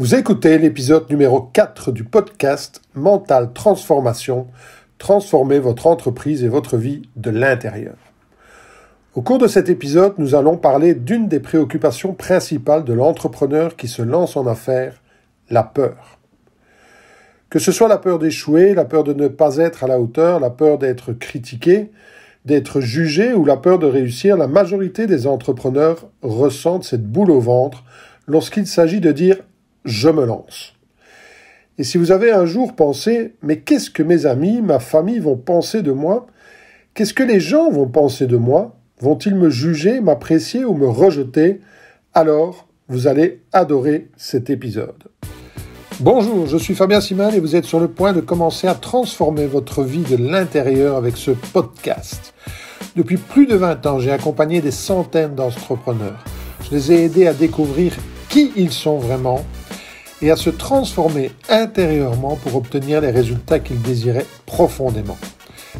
Vous écoutez l'épisode numéro 4 du podcast Mental Transformation, transformer votre entreprise et votre vie de l'intérieur. Au cours de cet épisode, nous allons parler d'une des préoccupations principales de l'entrepreneur qui se lance en affaires, la peur. Que ce soit la peur d'échouer, la peur de ne pas être à la hauteur, la peur d'être critiqué, d'être jugé ou la peur de réussir, la majorité des entrepreneurs ressentent cette boule au ventre lorsqu'il s'agit de dire je me lance. Et si vous avez un jour pensé, mais qu'est-ce que mes amis, ma famille vont penser de moi Qu'est-ce que les gens vont penser de moi Vont-ils me juger, m'apprécier ou me rejeter Alors, vous allez adorer cet épisode. Bonjour, je suis Fabien Simal et vous êtes sur le point de commencer à transformer votre vie de l'intérieur avec ce podcast. Depuis plus de 20 ans, j'ai accompagné des centaines d'entrepreneurs. Je les ai aidés à découvrir qui ils sont vraiment et à se transformer intérieurement pour obtenir les résultats qu'il désirait profondément.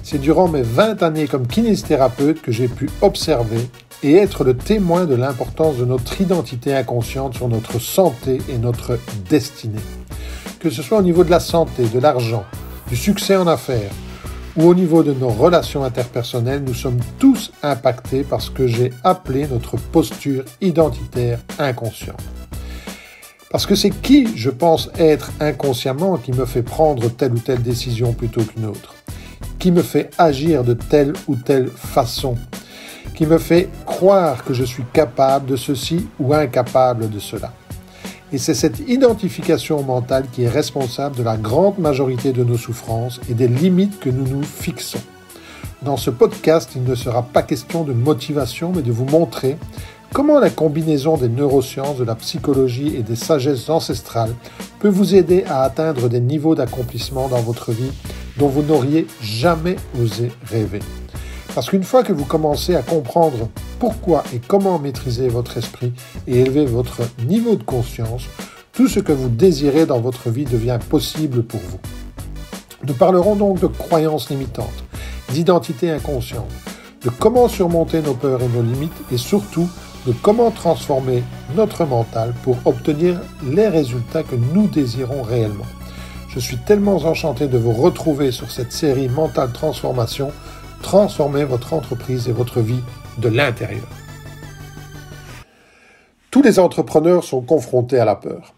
C'est durant mes 20 années comme kinésithérapeute que j'ai pu observer et être le témoin de l'importance de notre identité inconsciente sur notre santé et notre destinée. Que ce soit au niveau de la santé, de l'argent, du succès en affaires ou au niveau de nos relations interpersonnelles, nous sommes tous impactés par ce que j'ai appelé notre posture identitaire inconsciente. Parce que c'est qui je pense être inconsciemment qui me fait prendre telle ou telle décision plutôt qu'une autre Qui me fait agir de telle ou telle façon Qui me fait croire que je suis capable de ceci ou incapable de cela et c'est cette identification mentale qui est responsable de la grande majorité de nos souffrances et des limites que nous nous fixons. Dans ce podcast, il ne sera pas question de motivation, mais de vous montrer Comment la combinaison des neurosciences, de la psychologie et des sagesses ancestrales peut vous aider à atteindre des niveaux d'accomplissement dans votre vie dont vous n'auriez jamais osé rêver Parce qu'une fois que vous commencez à comprendre pourquoi et comment maîtriser votre esprit et élever votre niveau de conscience, tout ce que vous désirez dans votre vie devient possible pour vous. Nous parlerons donc de croyances limitantes, d'identité inconsciente, de comment surmonter nos peurs et nos limites et surtout de comment transformer notre mental pour obtenir les résultats que nous désirons réellement. Je suis tellement enchanté de vous retrouver sur cette série Mental Transformation, transformer votre entreprise et votre vie de l'intérieur. Tous les entrepreneurs sont confrontés à la peur.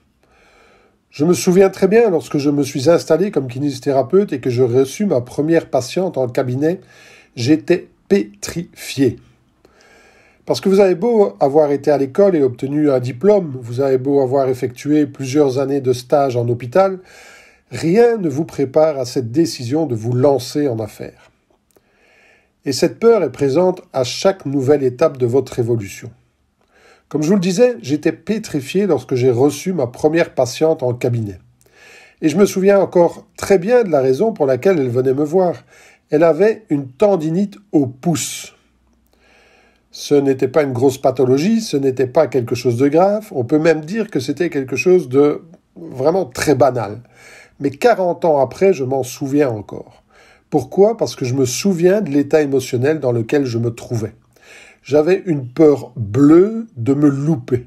Je me souviens très bien lorsque je me suis installé comme kinésithérapeute et que je reçus ma première patiente en cabinet, j'étais pétrifié. Parce que vous avez beau avoir été à l'école et obtenu un diplôme, vous avez beau avoir effectué plusieurs années de stage en hôpital, rien ne vous prépare à cette décision de vous lancer en affaires. Et cette peur est présente à chaque nouvelle étape de votre évolution. Comme je vous le disais, j'étais pétrifié lorsque j'ai reçu ma première patiente en cabinet. Et je me souviens encore très bien de la raison pour laquelle elle venait me voir. Elle avait une tendinite au pouce. Ce n'était pas une grosse pathologie, ce n'était pas quelque chose de grave, on peut même dire que c'était quelque chose de vraiment très banal. Mais 40 ans après, je m'en souviens encore. Pourquoi Parce que je me souviens de l'état émotionnel dans lequel je me trouvais. J'avais une peur bleue de me louper.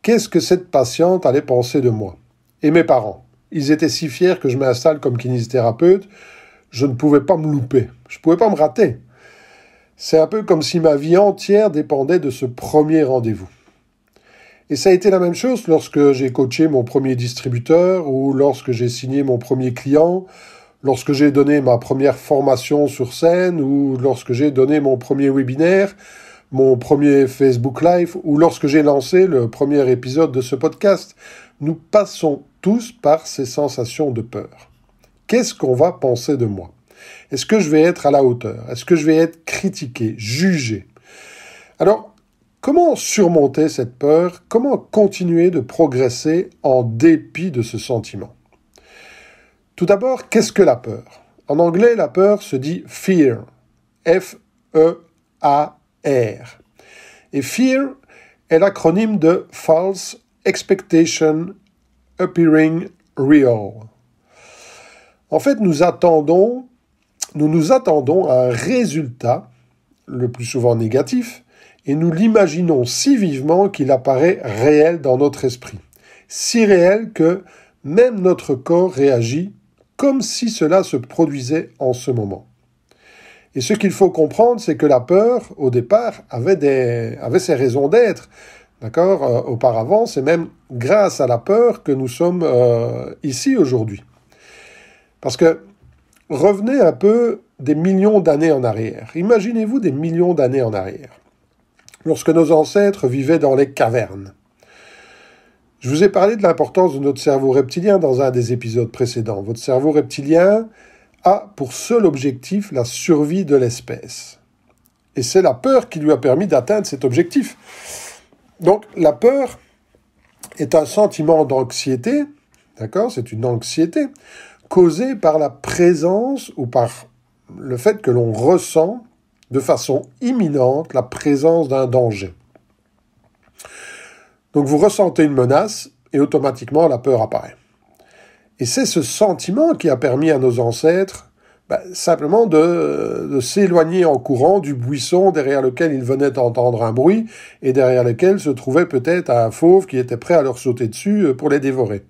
Qu'est-ce que cette patiente allait penser de moi Et mes parents Ils étaient si fiers que je m'installe comme kinésithérapeute, je ne pouvais pas me louper, je ne pouvais pas me rater. C'est un peu comme si ma vie entière dépendait de ce premier rendez-vous. Et ça a été la même chose lorsque j'ai coaché mon premier distributeur ou lorsque j'ai signé mon premier client, lorsque j'ai donné ma première formation sur scène ou lorsque j'ai donné mon premier webinaire, mon premier Facebook Live ou lorsque j'ai lancé le premier épisode de ce podcast. Nous passons tous par ces sensations de peur. Qu'est-ce qu'on va penser de moi est-ce que je vais être à la hauteur Est-ce que je vais être critiqué, jugé Alors, comment surmonter cette peur Comment continuer de progresser en dépit de ce sentiment Tout d'abord, qu'est-ce que la peur En anglais, la peur se dit fear. F-E-A-R. Et fear est l'acronyme de false expectation appearing real. En fait, nous attendons nous nous attendons à un résultat, le plus souvent négatif, et nous l'imaginons si vivement qu'il apparaît réel dans notre esprit, si réel que même notre corps réagit comme si cela se produisait en ce moment. Et ce qu'il faut comprendre, c'est que la peur, au départ, avait, des, avait ses raisons d'être. D'accord euh, Auparavant, c'est même grâce à la peur que nous sommes euh, ici aujourd'hui. Parce que revenez un peu des millions d'années en arrière. Imaginez-vous des millions d'années en arrière, lorsque nos ancêtres vivaient dans les cavernes. Je vous ai parlé de l'importance de notre cerveau reptilien dans un des épisodes précédents. Votre cerveau reptilien a pour seul objectif la survie de l'espèce. Et c'est la peur qui lui a permis d'atteindre cet objectif. Donc la peur est un sentiment d'anxiété, d'accord C'est une anxiété causée par la présence ou par le fait que l'on ressent de façon imminente la présence d'un danger. Donc vous ressentez une menace et automatiquement la peur apparaît. Et c'est ce sentiment qui a permis à nos ancêtres bah, simplement de, de s'éloigner en courant du buisson derrière lequel ils venaient entendre un bruit et derrière lequel se trouvait peut-être un fauve qui était prêt à leur sauter dessus euh, pour les dévorer.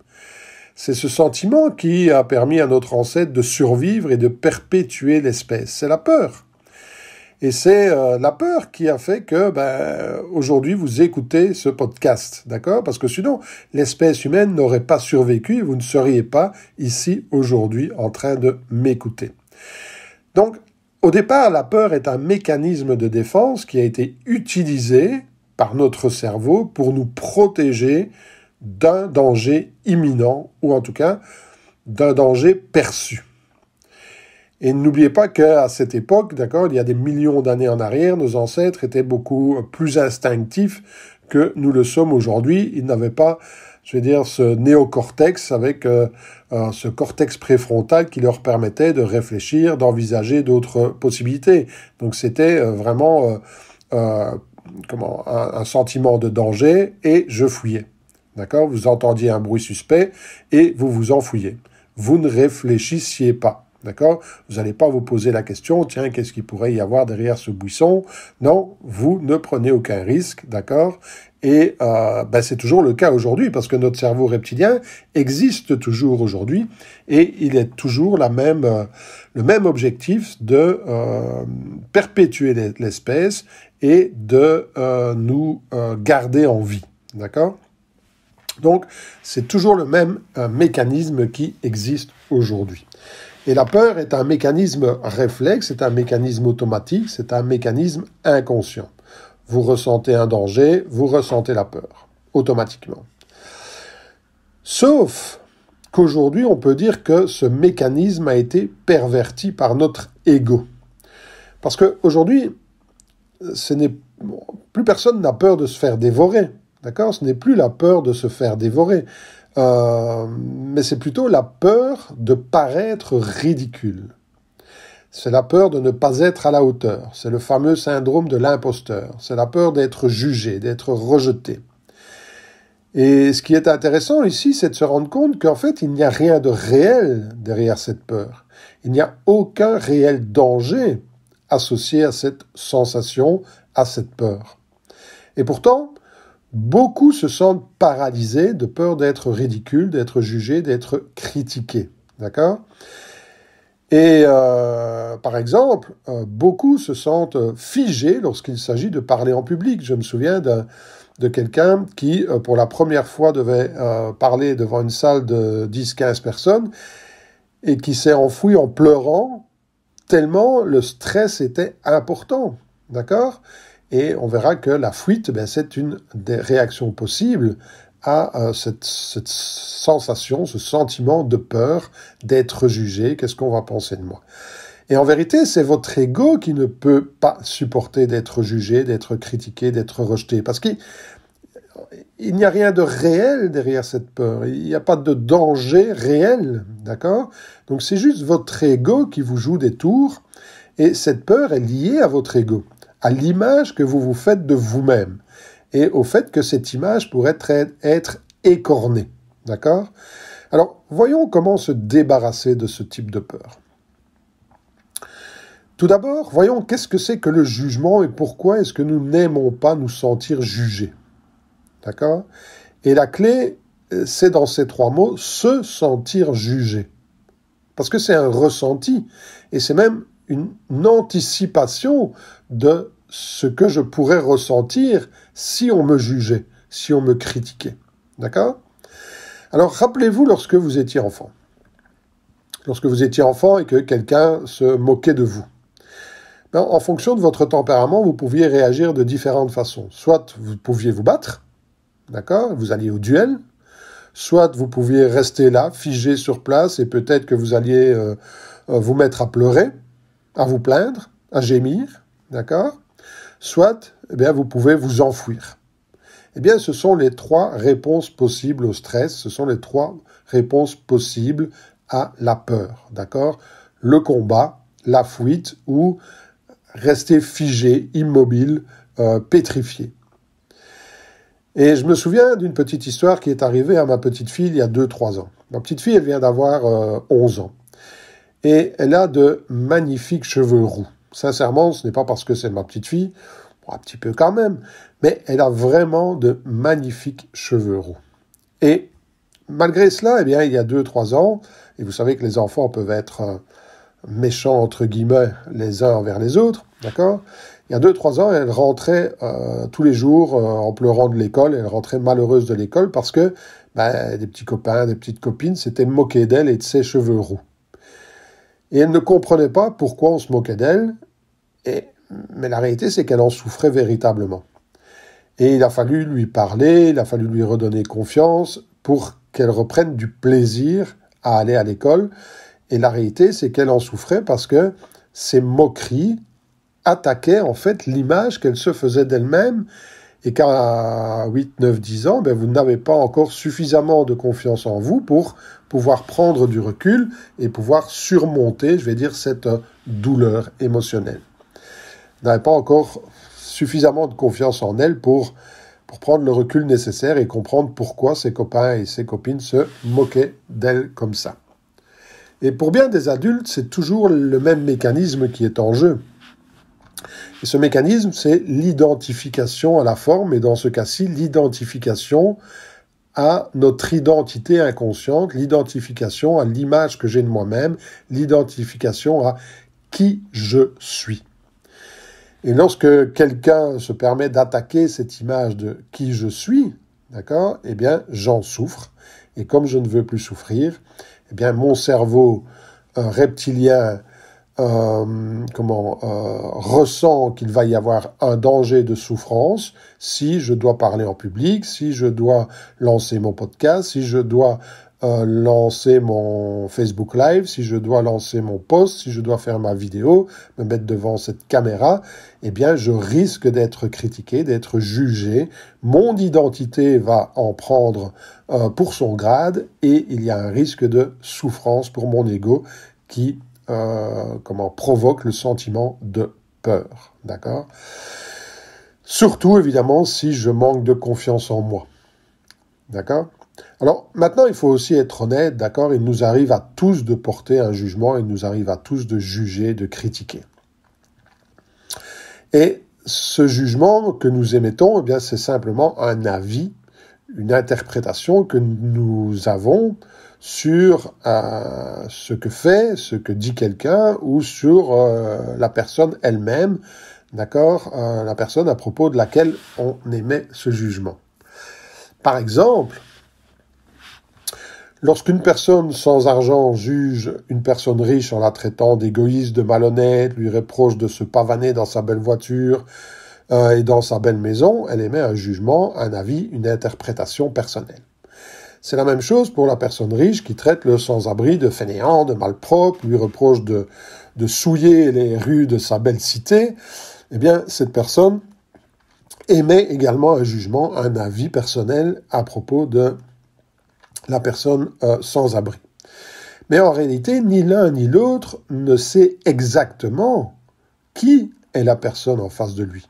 C'est ce sentiment qui a permis à notre ancêtre de survivre et de perpétuer l'espèce. C'est la peur. Et c'est euh, la peur qui a fait que ben, aujourd'hui vous écoutez ce podcast, d'accord Parce que sinon, l'espèce humaine n'aurait pas survécu vous ne seriez pas ici aujourd'hui en train de m'écouter. Donc, au départ, la peur est un mécanisme de défense qui a été utilisé par notre cerveau pour nous protéger d'un danger imminent, ou en tout cas d'un danger perçu. Et n'oubliez pas qu'à cette époque, d'accord, il y a des millions d'années en arrière, nos ancêtres étaient beaucoup plus instinctifs que nous le sommes aujourd'hui. Ils n'avaient pas, je veux dire, ce néocortex avec euh, euh, ce cortex préfrontal qui leur permettait de réfléchir, d'envisager d'autres possibilités. Donc c'était euh, vraiment comment, un, sentiment de danger et je fouillais. D'accord Vous entendiez un bruit suspect et vous vous enfouillez Vous ne réfléchissiez pas. D'accord Vous n'allez pas vous poser la question, tiens, qu'est-ce qu'il pourrait y avoir derrière ce buisson Non, vous ne prenez aucun risque, d'accord Et euh, ben, c'est toujours le cas aujourd'hui, parce que notre cerveau reptilien existe toujours aujourd'hui, et il est toujours la même, euh, le même objectif de euh, perpétuer l'espèce et de nous garder en vie, d'accord donc, c'est toujours le même euh, mécanisme qui existe aujourd'hui. Et la peur est un mécanisme réflexe, c'est un mécanisme automatique, c'est un mécanisme inconscient. Vous ressentez un danger, vous ressentez la peur, automatiquement. Sauf qu'aujourd'hui, on peut dire que ce mécanisme a été perverti par notre ego. Parce qu'aujourd'hui, ce n'est... plus personne n'a peur de se faire dévorer. Ce n'est plus la peur de se faire dévorer, euh, mais c'est plutôt la peur de paraître ridicule. C'est la peur de ne pas être à la hauteur. C'est le fameux syndrome de l'imposteur. C'est la peur d'être jugé, d'être rejeté. Et ce qui est intéressant ici, c'est de se rendre compte qu'en fait, il n'y a rien de réel derrière cette peur. Il n'y a aucun réel danger associé à cette sensation, à cette peur. Et pourtant, Beaucoup se sentent paralysés de peur d'être ridicules, d'être jugés, d'être critiqués. D'accord Et euh, par exemple, euh, beaucoup se sentent figés lorsqu'il s'agit de parler en public. Je me souviens de quelqu'un qui, euh, pour la première fois, devait parler devant une salle de 10-15 personnes et qui s'est enfoui en pleurant tellement le stress était important. D'accord et on verra que la fuite, ben, c'est une des réactions possibles à euh, cette, sensation, ce sentiment de peur d'être jugé, qu'est-ce qu'on va penser de moi. Et en vérité, c'est votre ego qui ne peut pas supporter d'être jugé, d'être critiqué, d'être rejeté, parce qu'il n'y a rien de réel derrière cette peur, il n'y a pas de danger réel, d'accord Donc c'est juste votre ego qui vous joue des tours, et cette peur est liée à votre ego à l'image que vous vous faites de vous-même et au fait que cette image pourrait être écornée. D'accord Alors, voyons comment se débarrasser de ce type de peur. Tout d'abord, voyons qu'est-ce que c'est que le jugement et pourquoi est-ce que nous n'aimons pas nous sentir jugés. D'accord Et la clé, euh, c'est dans ces trois mots, se sentir jugé. Parce que c'est un ressenti, et c'est même une anticipation de ce que je pourrais ressentir si on me jugeait, si on me critiquait. D'accord Alors rappelez-vous lorsque vous étiez enfant. Lorsque vous étiez enfant et que quelqu'un se moquait de vous. Ben, en fonction de votre tempérament, vous pouviez réagir de différentes façons. Soit vous pouviez vous battre, d'accord Vous alliez au duel. Soit vous pouviez rester là, figé sur place, et peut-être que vous alliez euh, euh, vous mettre à pleurer à vous plaindre, à gémir, d'accord Soit, eh bien, vous pouvez vous enfuir. Eh bien, ce sont les trois réponses possibles au stress, ce sont les trois réponses possibles à la peur, d'accord Le combat, la fuite ou rester figé, immobile, euh, pétrifié. Et je me souviens d'une petite histoire qui est arrivée à ma petite fille il y a 2-3 ans. Ma petite fille, elle vient d'avoir 11 euh, ans et elle a de magnifiques cheveux roux. Sincèrement, ce n'est pas parce que c'est ma petite fille, un petit peu quand même, mais elle a vraiment de magnifiques cheveux roux. Et malgré cela, eh bien, il y a 2-3 ans, et vous savez que les enfants peuvent être euh, méchants, entre guillemets, les uns envers les autres, d'accord Il y a 2-3 ans, elle rentrait euh, tous les jours euh, en pleurant de l'école, elle rentrait malheureuse de l'école parce que ben, des petits copains, des petites copines s'étaient moqués d'elle et de ses cheveux roux. Et elle ne comprenait pas pourquoi on se moquait d'elle, mais la réalité c'est qu'elle en souffrait véritablement. Et il a fallu lui parler, il a fallu lui redonner confiance pour qu'elle reprenne du plaisir à aller à l'école. Et la réalité c'est qu'elle en souffrait parce que ces moqueries attaquaient en fait l'image qu'elle se faisait d'elle-même et qu'à 8, 9, 10 ans, ben, vous n'avez pas encore suffisamment de confiance en vous pour pouvoir prendre du recul et pouvoir surmonter, je vais dire, cette douleur émotionnelle. Vous n'avez pas encore suffisamment de confiance en elle pour, pour prendre le recul nécessaire et comprendre pourquoi ses copains et ses copines se moquaient d'elle comme ça. Et pour bien des adultes, c'est toujours le même mécanisme qui est en jeu ce mécanisme, c'est l'identification à la forme, et dans ce cas-ci, l'identification à notre identité inconsciente, l'identification à l'image que j'ai de moi-même, l'identification à qui je suis. Et lorsque quelqu'un se permet d'attaquer cette image de qui je suis, d'accord, eh bien, j'en souffre. Et comme je ne veux plus souffrir, eh bien, mon cerveau reptilien euh, comment euh, ressent qu'il va y avoir un danger de souffrance si je dois parler en public, si je dois lancer mon podcast, si je dois euh, lancer mon Facebook Live, si je dois lancer mon post, si je dois faire ma vidéo, me mettre devant cette caméra, eh bien je risque d'être critiqué, d'être jugé, mon identité va en prendre euh, pour son grade et il y a un risque de souffrance pour mon ego qui euh, comment provoque le sentiment de peur, d'accord Surtout évidemment si je manque de confiance en moi, d'accord alors maintenant, il faut aussi être honnête, d'accord Il nous arrive à tous de porter un jugement, il nous arrive à tous de juger, de critiquer. Et ce jugement que nous émettons, eh bien, c'est simplement un avis, une interprétation que nous avons sur euh, ce que fait, ce que dit quelqu'un ou sur euh, la personne elle-même, d'accord euh, La personne à propos de laquelle on émet ce jugement. Par exemple, lorsqu'une personne sans argent juge une personne riche en la traitant d'égoïste, de malhonnête, lui reproche de se pavaner dans sa belle voiture, et dans sa belle maison, elle émet un jugement, un avis, une interprétation personnelle. C'est la même chose pour la personne riche qui traite le sans-abri de fainéant, de malpropre, lui reproche de, souiller les rues de sa belle cité. Eh bien, cette personne émet également un jugement, un avis personnel à propos de la personne euh, sans abri. Mais en réalité, ni l'un ni l'autre ne sait exactement qui est la personne en face de lui.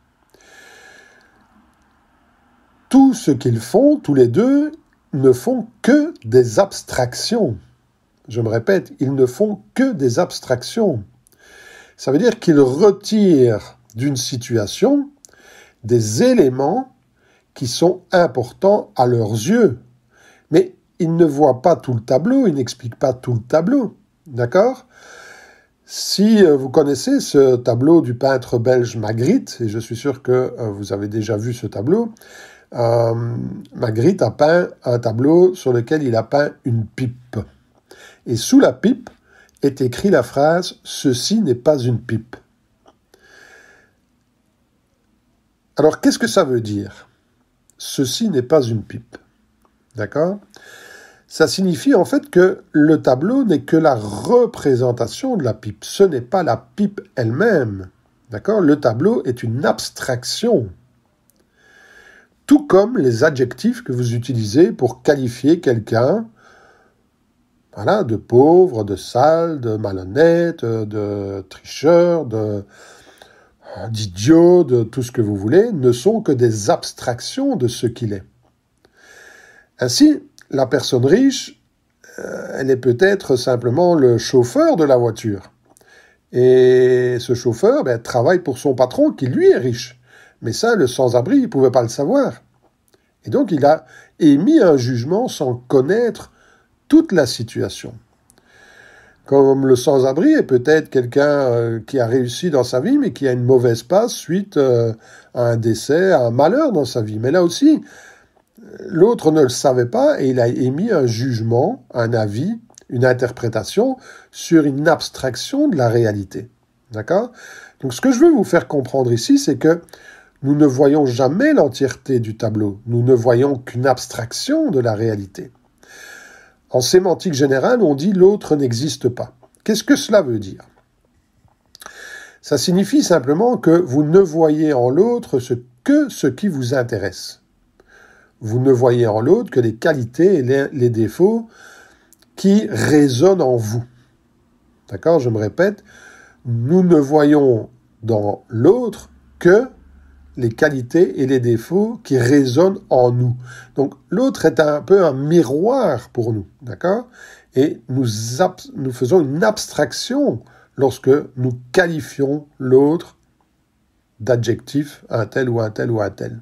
Tout ce qu'ils font, tous les deux, ne font que des abstractions. Je me répète, ils ne font que des abstractions. Ça veut dire qu'ils retirent d'une situation des éléments qui sont importants à leurs yeux. Mais ils ne voient pas tout le tableau, ils n'expliquent pas tout le tableau. D'accord Si euh, vous connaissez ce tableau du peintre belge Magritte, et je suis sûr que euh, vous avez déjà vu ce tableau, euh, Magritte a peint un tableau sur lequel il a peint une pipe. Et sous la pipe est écrite la phrase Ceci n'est pas une pipe. Alors qu'est-ce que ça veut dire Ceci n'est pas une pipe. D'accord Ça signifie en fait que le tableau n'est que la représentation de la pipe. Ce n'est pas la pipe elle-même. D'accord Le tableau est une abstraction tout comme les adjectifs que vous utilisez pour qualifier quelqu'un voilà, de pauvre, de sale, de malhonnête, de tricheur, de d'idiot, de tout ce que vous voulez, ne sont que des abstractions de ce qu'il est. Ainsi, la personne riche, euh, elle est peut-être simplement le chauffeur de la voiture. Et ce chauffeur ben, travaille pour son patron qui lui est riche. Mais ça, le sans-abri, il ne pouvait pas le savoir. Et donc, il a émis un jugement sans connaître toute la situation. Comme le sans-abri est peut-être quelqu'un euh, qui a réussi dans sa vie, mais qui a une mauvaise passe suite euh, à un décès, à un malheur dans sa vie. Mais là aussi, l'autre ne le savait pas et il a émis un jugement, un avis, une interprétation sur une abstraction de la réalité. D'accord Donc ce que je veux vous faire comprendre ici, c'est que nous ne voyons jamais l'entièreté du tableau, nous ne voyons qu'une abstraction de la réalité. En sémantique générale, on dit l'autre n'existe pas. Qu'est-ce que cela veut dire Ça signifie simplement que vous ne voyez en l'autre que ce qui vous intéresse. Vous ne voyez en l'autre que les qualités et les défauts qui résonnent en vous. D'accord Je me répète, nous ne voyons dans l'autre que les qualités et les défauts qui résonnent en nous. Donc l'autre est un peu un miroir pour nous, d'accord Et nous, nous faisons une abstraction lorsque nous qualifions l'autre d'adjectif, un tel ou un tel ou un tel.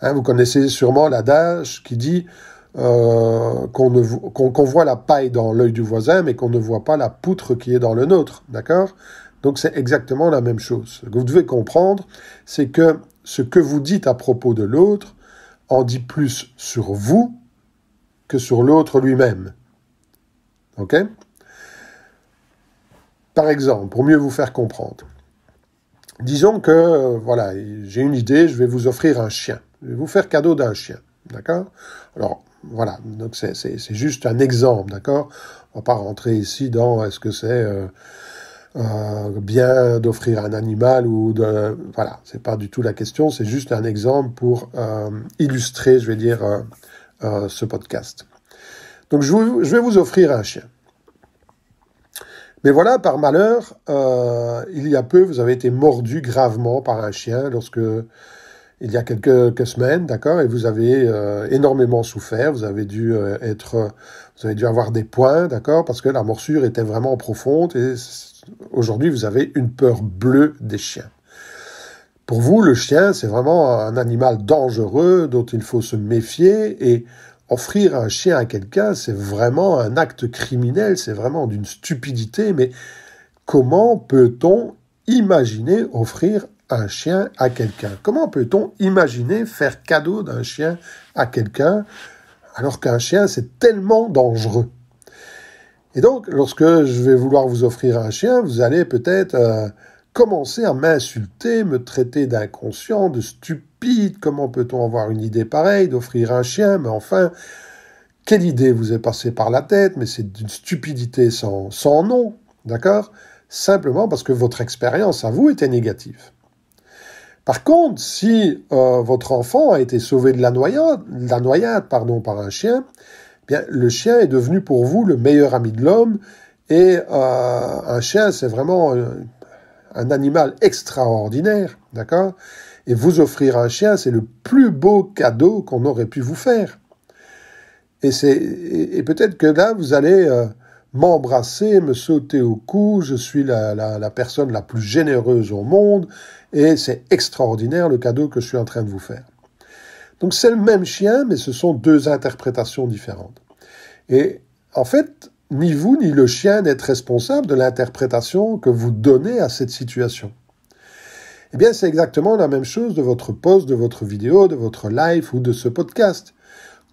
Hein, vous connaissez sûrement l'adage qui dit euh, qu'on voit la paille dans l'œil du voisin, mais qu'on ne voit pas la poutre qui est dans le nôtre. D'accord donc c'est exactement la même chose. Ce que vous devez comprendre, c'est que ce que vous dites à propos de l'autre en dit plus sur vous que sur l'autre lui-même. OK Par exemple, pour mieux vous faire comprendre. Disons que, euh, voilà, j'ai une idée, je vais vous offrir un chien. Je vais vous faire cadeau d'un chien. D'accord Alors, voilà, donc c'est juste un exemple, d'accord On ne va pas rentrer ici dans est-ce que c'est... Euh, euh, bien d'offrir un animal ou de... Voilà, c'est pas du tout la question, c'est juste un exemple pour euh, illustrer, je vais dire, euh, ce podcast. Donc je, vais vous offrir un chien. Mais voilà, par malheur, il y a peu, vous avez été mordu gravement par un chien lorsque il y a quelques, semaines, d'accord, et vous avez énormément souffert, vous avez dû être, vous avez dû avoir des points, d'accord, parce que la morsure était vraiment profonde et Aujourd'hui, vous avez une peur bleue des chiens. Pour vous, le chien, c'est vraiment un animal dangereux dont il faut se méfier et offrir un chien à quelqu'un, c'est vraiment un acte criminel, c'est vraiment d'une stupidité, mais comment peut-on imaginer offrir un chien à quelqu'un Comment peut-on imaginer faire cadeau d'un chien à quelqu'un alors qu'un chien, c'est tellement dangereux et donc, lorsque je vais vouloir vous offrir un chien, vous allez peut-être euh, commencer à m'insulter, me traiter d'inconscient, de stupide. Comment peut-on avoir une idée pareille d'offrir un chien Mais enfin, quelle idée vous est passée par la tête Mais c'est d'une stupidité sans, nom, d'accord Simplement parce que votre expérience à vous était négative. Par contre, si euh, votre enfant a été sauvé de la noyade, noyade pardon, par un chien, le chien est devenu pour vous le meilleur ami de l'homme. Et euh, un chien, c'est vraiment euh, un animal extraordinaire, d'accord Et vous offrir un chien, c'est le plus beau cadeau qu'on aurait pu vous faire. Et, c'est et peut-être que là, vous allez euh, m'embrasser, me sauter au cou, je suis la personne la plus généreuse au monde, et c'est extraordinaire le cadeau que je suis en train de vous faire. Donc c'est le même chien, mais ce sont deux interprétations différentes. Et en fait, ni vous ni le chien n'êtes responsable de l'interprétation que vous donnez à cette situation. Eh bien, c'est exactement la même chose de votre post, de votre vidéo, de votre live ou de ce podcast.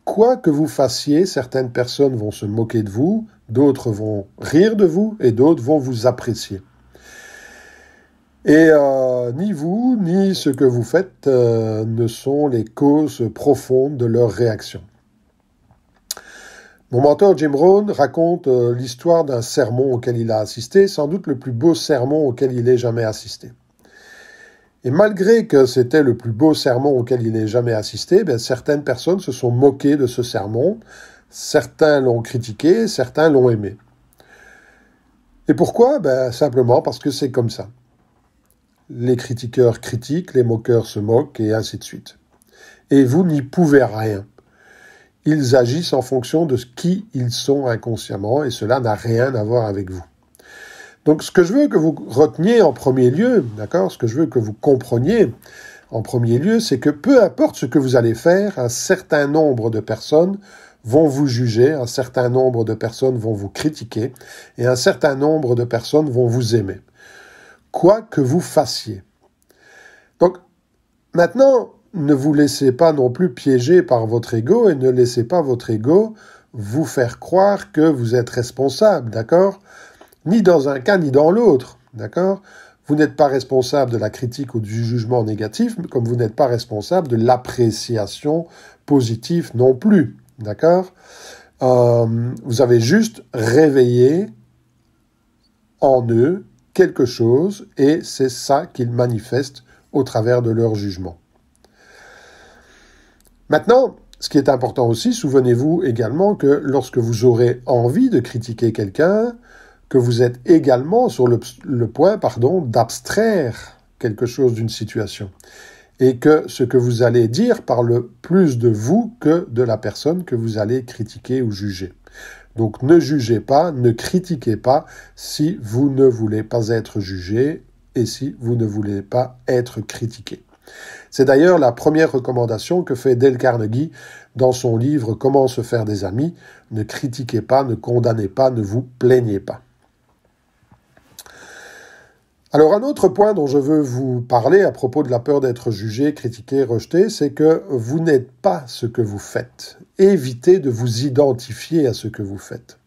Quoi que vous fassiez, certaines personnes vont se moquer de vous, d'autres vont rire de vous et d'autres vont vous apprécier. Et euh, ni vous, ni ce que vous faites euh, ne sont les causes profondes de leur réaction. Mon mentor Jim Rohn raconte euh, l'histoire d'un sermon auquel il a assisté, sans doute le plus beau sermon auquel il ait jamais assisté. Et malgré que c'était le plus beau sermon auquel il ait jamais assisté, ben, certaines personnes se sont moquées de ce sermon, certains l'ont critiqué, certains l'ont aimé. Et pourquoi ben, Simplement parce que c'est comme ça les critiqueurs critiquent, les moqueurs se moquent, et ainsi de suite. Et vous n'y pouvez rien. Ils agissent en fonction de qui ils sont inconsciemment, et cela n'a rien à voir avec vous. Donc ce que je veux que vous reteniez en premier lieu, d'accord, ce que je veux que vous compreniez en premier lieu, c'est que peu importe ce que vous allez faire, un certain nombre de personnes vont vous juger, un certain nombre de personnes vont vous critiquer, et un certain nombre de personnes vont vous aimer quoi que vous fassiez. Donc, maintenant, ne vous laissez pas non plus piéger par votre ego et ne laissez pas votre ego vous faire croire que vous êtes responsable, d'accord Ni dans un cas ni dans l'autre, d'accord Vous n'êtes pas responsable de la critique ou du jugement négatif, comme vous n'êtes pas responsable de l'appréciation positive non plus, d'accord euh, Vous avez juste réveillé en eux quelque chose et c'est ça qu'ils manifestent au travers de leur jugement. Maintenant, ce qui est important aussi, souvenez-vous également que lorsque vous aurez envie de critiquer quelqu'un, que vous êtes également sur le, point pardon, d'abstraire quelque chose d'une situation. Et que ce que vous allez dire parle plus de vous que de la personne que vous allez critiquer ou juger. Donc ne jugez pas, ne critiquez pas si vous ne voulez pas être jugé et si vous ne voulez pas être critiqué. C'est d'ailleurs la première recommandation que fait Del Carnegie dans son livre Comment se faire des amis. Ne critiquez pas, ne condamnez pas, ne vous plaignez pas. Alors un autre point dont je veux vous parler à propos de la peur d'être jugé, critiqué, rejeté, c'est que vous n'êtes pas ce que vous faites. Évitez de vous identifier à ce que vous faites.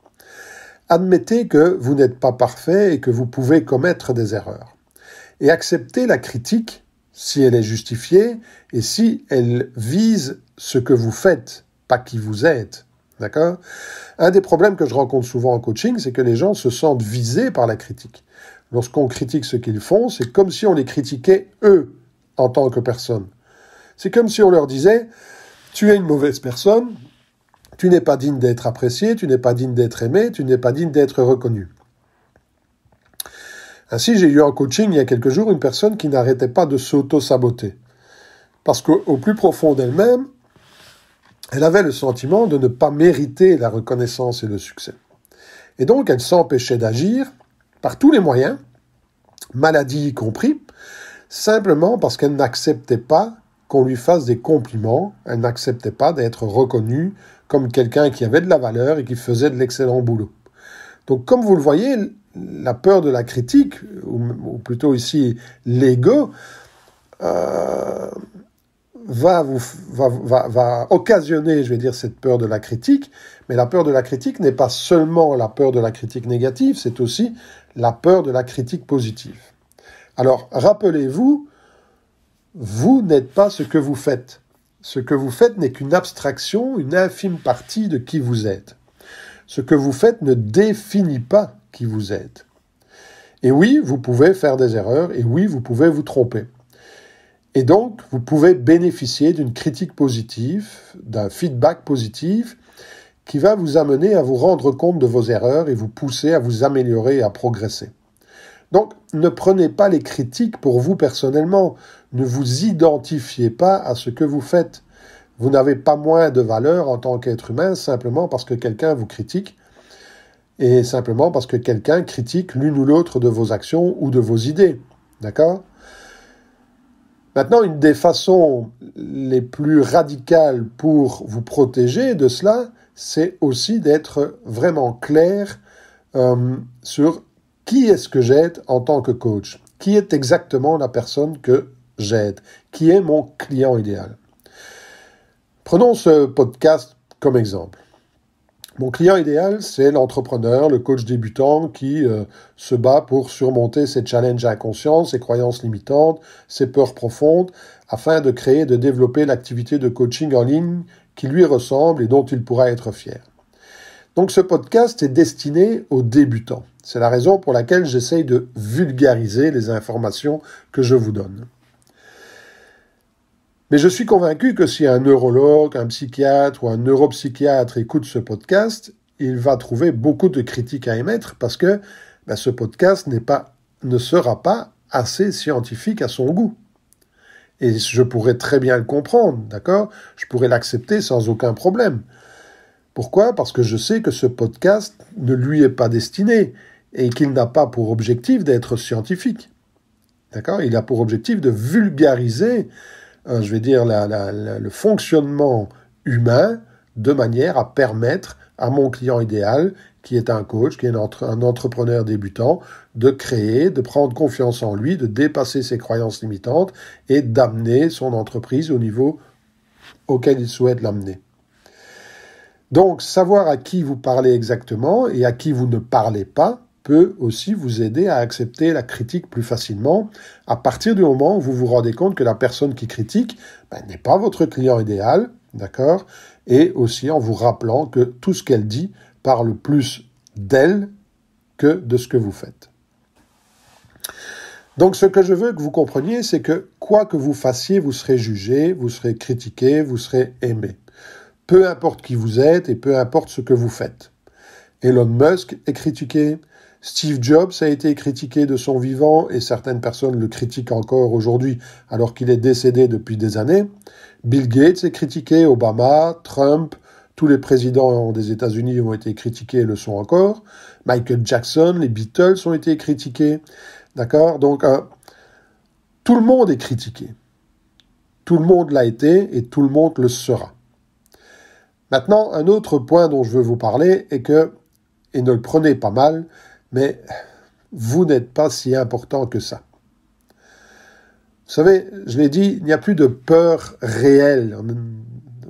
Admettez que vous n'êtes pas parfait et que vous pouvez commettre des erreurs. Et acceptez la critique si elle est justifiée et si elle vise ce que vous faites, pas qui vous êtes. D'accord Un des problèmes que je rencontre souvent en coaching, c'est que les gens se sentent visés par la critique lorsqu'on critique ce qu'ils font, c'est comme si on les critiquait eux en tant que personnes. C'est comme si on leur disait, tu es une mauvaise personne, tu n'es pas digne d'être apprécié, tu n'es pas digne d'être aimé, tu n'es pas digne d'être reconnu. Ainsi, j'ai eu en coaching il y a quelques jours une personne qui n'arrêtait pas de s'auto-saboter. Parce qu'au plus profond d'elle-même, elle avait le sentiment de ne pas mériter la reconnaissance et le succès. Et donc, elle s'empêchait d'agir par tous les moyens, maladie y compris, simplement parce qu'elle n'acceptait pas qu'on lui fasse des compliments, elle n'acceptait pas d'être reconnue comme quelqu'un qui avait de la valeur et qui faisait de l'excellent boulot. Donc comme vous le voyez, la peur de la critique, ou, plutôt ici l'ego, euh, va, vous, va, va occasionner, je vais dire, cette peur de la critique. Mais la peur de la critique n'est pas seulement la peur de la critique négative, c'est aussi la peur de la critique positive. Alors rappelez-vous, vous, n'êtes pas ce que vous faites. Ce que vous faites n'est qu'une abstraction, une infime partie de qui vous êtes. Ce que vous faites ne définit pas qui vous êtes. Et oui, vous pouvez faire des erreurs, et oui, vous pouvez vous tromper. Et donc, vous pouvez bénéficier d'une critique positive, d'un feedback positif, qui va vous amener à vous rendre compte de vos erreurs et vous pousser à vous améliorer et à progresser. Donc ne prenez pas les critiques pour vous personnellement, ne vous identifiez pas à ce que vous faites. Vous n'avez pas moins de valeur en tant qu'être humain simplement parce que quelqu'un vous critique et simplement parce que quelqu'un critique l'une ou l'autre de vos actions ou de vos idées. D'accord Maintenant, une des façons les plus radicales pour vous protéger de cela, c'est aussi d'être vraiment clair euh, sur qui est-ce que j'aide en tant que coach, qui est exactement la personne que j'aide, qui est mon client idéal. Prenons ce podcast comme exemple. Mon client idéal, c'est l'entrepreneur, le coach débutant qui euh, se bat pour surmonter ses challenges inconscients, ses croyances limitantes, ses peurs profondes, afin de créer de développer l'activité de coaching en ligne qui lui ressemble et dont il pourra être fier. Donc ce podcast est destiné aux débutants. C'est la raison pour laquelle j'essaye de vulgariser les informations que je vous donne. Mais je suis convaincu que si un neurologue, un psychiatre ou un neuropsychiatre écoute ce podcast, il va trouver beaucoup de critiques à émettre parce que ben, ce podcast pas, ne sera pas assez scientifique à son goût. Et je pourrais très bien le comprendre, d'accord Je pourrais l'accepter sans aucun problème. Pourquoi Parce que je sais que ce podcast ne lui est pas destiné et qu'il n'a pas pour objectif d'être scientifique. D'accord Il a pour objectif de vulgariser, euh, je vais dire, le fonctionnement humain de manière à permettre à mon client idéal qui est un coach, qui est un, entrepreneur débutant, de créer, de prendre confiance en lui, de dépasser ses croyances limitantes et d'amener son entreprise au niveau auquel il souhaite l'amener. Donc, savoir à qui vous parlez exactement et à qui vous ne parlez pas peut aussi vous aider à accepter la critique plus facilement à partir du moment où vous vous rendez compte que la personne qui critique ben, n'est pas votre client idéal, d'accord Et aussi en vous rappelant que tout ce qu'elle dit parle plus d'elle que de ce que vous faites. Donc ce que je veux que vous compreniez, c'est que quoi que vous fassiez, vous serez jugé, vous serez critiqué, vous serez aimé. Peu importe qui vous êtes et peu importe ce que vous faites. Elon Musk est critiqué, Steve Jobs a été critiqué de son vivant et certaines personnes le critiquent encore aujourd'hui alors qu'il est décédé depuis des années. Bill Gates est critiqué, Obama, Trump, tous les présidents des États-Unis ont été critiqués et le sont encore. Michael Jackson, les Beatles ont été critiqués. D'accord Donc, euh, tout le monde est critiqué. Tout le monde l'a été et tout le monde le sera. Maintenant, un autre point dont je veux vous parler est que, et ne le prenez pas mal, mais vous n'êtes pas si important que ça. Vous savez, je l'ai dit, il n'y a plus de peur réelle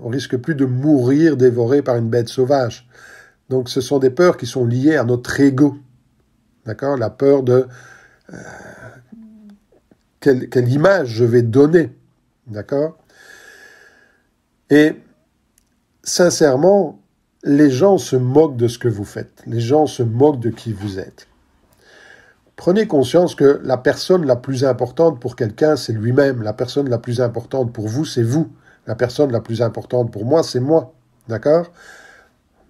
on risque plus de mourir dévoré par une bête sauvage. Donc ce sont des peurs qui sont liées à notre ego. D'accord La peur de euh, quelle image je vais donner. D'accord Et sincèrement, les gens se moquent de ce que vous faites. Les gens se moquent de qui vous êtes. Prenez conscience que la personne la plus importante pour quelqu'un, c'est lui-même. La personne la plus importante pour vous, c'est vous. La personne la plus importante pour moi, c'est moi. D'accord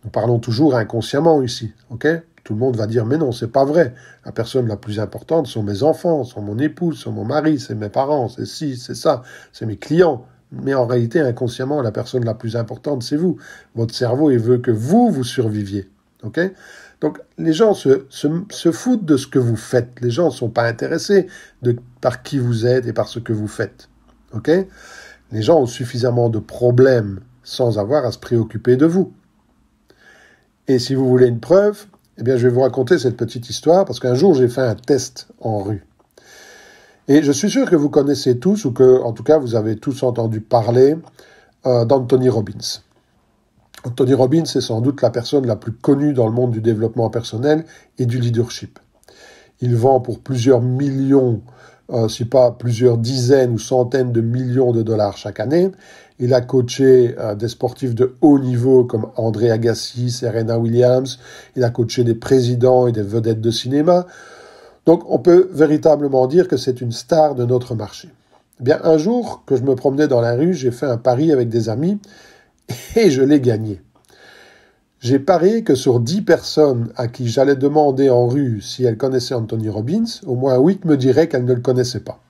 Nous parlons toujours inconsciemment ici. OK Tout le monde va dire Mais non, c'est pas vrai. La personne la plus importante sont mes enfants, sont mon épouse, sont mon mari, c'est mes parents, c'est ci, c'est ça, c'est mes clients. Mais en réalité, inconsciemment, la personne la plus importante, c'est vous. Votre cerveau, il veut que vous, vous surviviez. OK donc les gens se, foutent de ce que vous faites. Les gens ne sont pas intéressés par qui vous êtes et par ce que vous faites. OK les gens ont suffisamment de problèmes sans avoir à se préoccuper de vous. Et si vous voulez une preuve, eh bien, je vais vous raconter cette petite histoire parce qu'un jour, j'ai fait un test en rue. Et je suis sûr que vous connaissez tous, ou que, en tout cas, vous avez tous entendu parler euh, d'Anthony Robbins. Anthony Robbins est sans doute la personne la plus connue dans le monde du développement personnel et du leadership. Il vend pour plusieurs millions euh, si pas plusieurs dizaines ou centaines de millions de dollars chaque année. Il a coaché euh, des sportifs de haut niveau comme André Agassi, Serena Williams. Il a coaché des présidents et des vedettes de cinéma. Donc on peut véritablement dire que c'est une star de notre marché. Eh bien, un jour que je me promenais dans la rue, j'ai fait un pari avec des amis et je l'ai gagné. J'ai parié que sur dix personnes à qui j'allais demander en rue si elles connaissaient Anthony Robbins, au moins 8 me diraient qu'elles ne le connaissaient pas,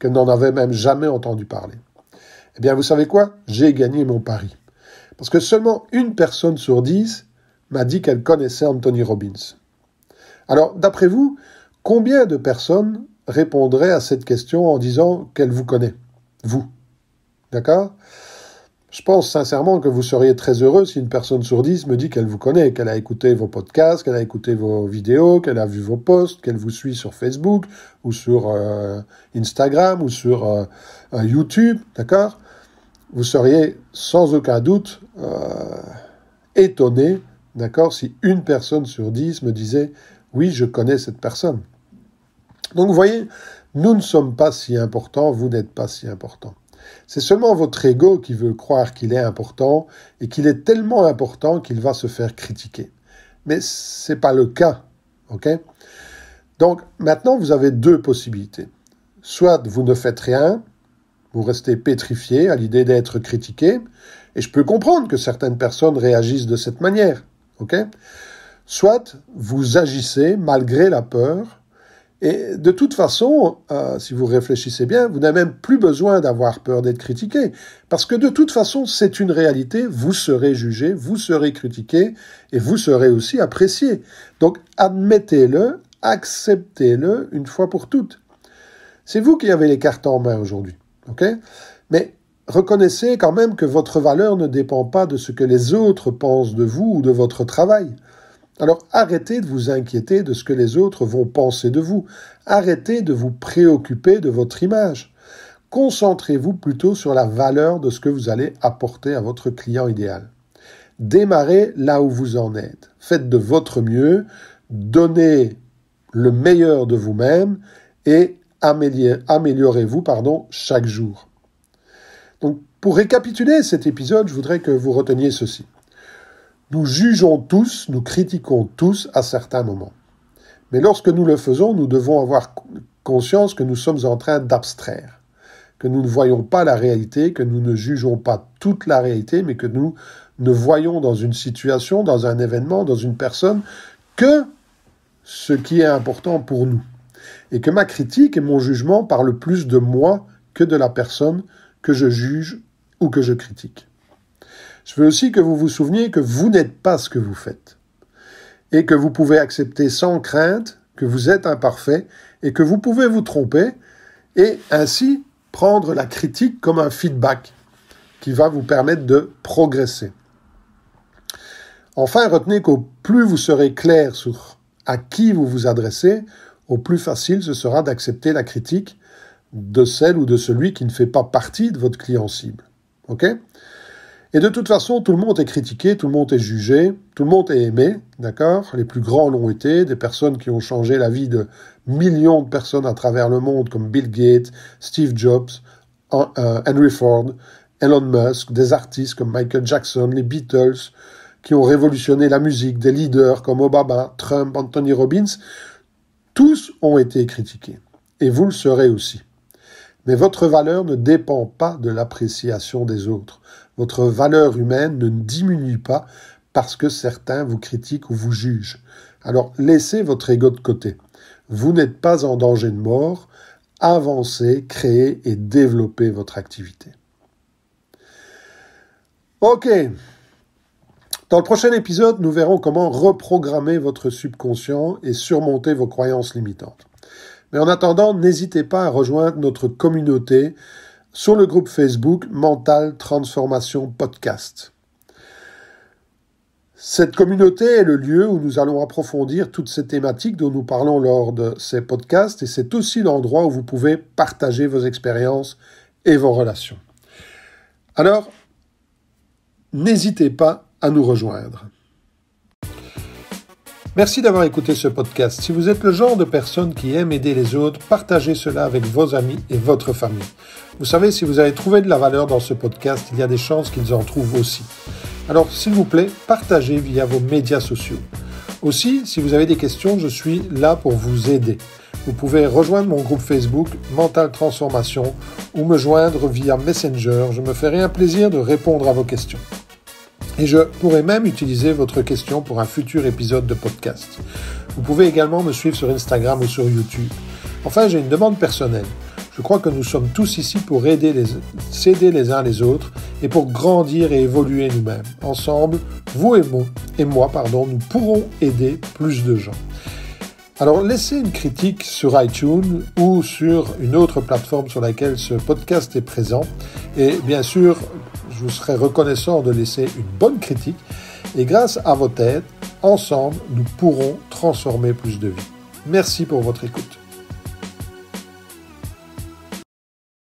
qu'elles n'en avaient même jamais entendu parler. Eh bien, vous savez quoi J'ai gagné mon pari. Parce que seulement une personne sur dix m'a dit qu'elle connaissait Anthony Robbins. Alors, d'après vous, combien de personnes répondraient à cette question en disant qu'elle vous connaît Vous. D'accord je pense sincèrement que vous seriez très heureux si une personne sur dix me dit qu'elle vous connaît, qu'elle a écouté vos podcasts, qu'elle a écouté vos vidéos, qu'elle a vu vos posts, qu'elle vous suit sur Facebook ou sur euh, Instagram ou sur euh, euh, YouTube, d'accord Vous seriez sans aucun doute étonné, d'accord, si une personne sur dix me disait oui, je connais cette personne. Donc vous voyez, nous ne sommes pas si importants, vous n'êtes pas si importants. C'est seulement votre ego qui veut croire qu'il est important et qu'il est tellement important qu'il va se faire critiquer. Mais ce n'est pas le cas. ok Donc maintenant, vous avez deux possibilités. Soit vous ne faites rien, vous restez pétrifié à l'idée d'être critiqué, et je peux comprendre que certaines personnes réagissent de cette manière. Soit vous agissez malgré la peur, et de toute façon, euh, si vous réfléchissez bien, vous n'avez même plus besoin d'avoir peur d'être critiqué, parce que de toute façon, c'est une réalité, vous serez jugé, vous serez critiqué, et vous serez aussi apprécié. Donc admettez-le, acceptez-le une fois pour toutes. C'est vous qui avez les cartes en main aujourd'hui, ok Mais reconnaissez quand même que votre valeur ne dépend pas de ce que les autres pensent de vous ou de votre travail. Alors arrêtez de vous inquiéter de ce que les autres vont penser de vous. Arrêtez de vous préoccuper de votre image. Concentrez-vous plutôt sur la valeur de ce que vous allez apporter à votre client idéal. Démarrez là où vous en êtes. Faites de votre mieux, donnez le meilleur de vous-même et améliorez-vous pardon, chaque jour. Donc pour récapituler cet épisode, je voudrais que vous reteniez ceci. Nous jugeons tous, nous critiquons tous à certains moments. Mais lorsque nous le faisons, nous devons avoir conscience que nous sommes en train d'abstraire, que nous ne voyons pas la réalité, que nous ne jugeons pas toute la réalité, mais que nous ne voyons dans une situation, dans un événement, dans une personne, que ce qui est important pour nous. Et que ma critique et mon jugement parlent plus de moi que de la personne que je juge ou que je critique. Je veux aussi que vous vous souveniez que vous n'êtes pas ce que vous faites et que vous pouvez accepter sans crainte que vous êtes imparfait et que vous pouvez vous tromper et ainsi prendre la critique comme un feedback qui va vous permettre de progresser. Enfin, retenez qu'au plus vous serez clair sur à qui vous vous adressez, au plus facile ce sera d'accepter la critique de celle ou de celui qui ne fait pas partie de votre client cible. OK et de toute façon, tout le monde est critiqué, tout le monde est jugé, tout le monde est aimé, d'accord Les plus grands l'ont été, des personnes qui ont changé la vie de millions de personnes à travers le monde, comme Bill Gates, Steve Jobs, euh, Henry Ford, Elon Musk, des artistes comme Michael Jackson, les Beatles, qui ont révolutionné la musique, des leaders comme Obama, Trump, Anthony Robbins, tous ont été critiqués. Et vous le serez aussi. Mais votre valeur ne dépend pas de l'appréciation des autres. Votre valeur humaine ne diminue pas parce que certains vous critiquent ou vous jugent. Alors laissez votre ego de côté. Vous n'êtes pas en danger de mort. Avancez, créez et développez votre activité. Ok. Dans le prochain épisode, nous verrons comment reprogrammer votre subconscient et surmonter vos croyances limitantes. Mais en attendant, n'hésitez pas à rejoindre notre communauté sur le groupe Facebook Mental Transformation Podcast. Cette communauté est le lieu où nous allons approfondir toutes ces thématiques dont nous parlons lors de ces podcasts et c'est aussi l'endroit où vous pouvez partager vos expériences et vos relations. Alors, n'hésitez pas à nous rejoindre. Merci d'avoir écouté ce podcast. Si vous êtes le genre de personne qui aime aider les autres, partagez cela avec vos amis et votre famille. Vous savez, si vous avez trouvé de la valeur dans ce podcast, il y a des chances qu'ils en trouvent aussi. Alors, s'il vous plaît, partagez via vos médias sociaux. Aussi, si vous avez des questions, je suis là pour vous aider. Vous pouvez rejoindre mon groupe Facebook Mental Transformation ou me joindre via Messenger. Je me ferai un plaisir de répondre à vos questions. Et je pourrais même utiliser votre question pour un futur épisode de podcast. Vous pouvez également me suivre sur Instagram ou sur YouTube. Enfin, j'ai une demande personnelle. Je crois que nous sommes tous ici pour aider les, s'aider les uns les autres et pour grandir et évoluer nous-mêmes. Ensemble, vous et moi, et moi pardon, nous pourrons aider plus de gens. Alors laissez une critique sur iTunes ou sur une autre plateforme sur laquelle ce podcast est présent. Et bien sûr, je vous serai reconnaissant de laisser une bonne critique et grâce à votre aide, ensemble, nous pourrons transformer plus de vies. Merci pour votre écoute.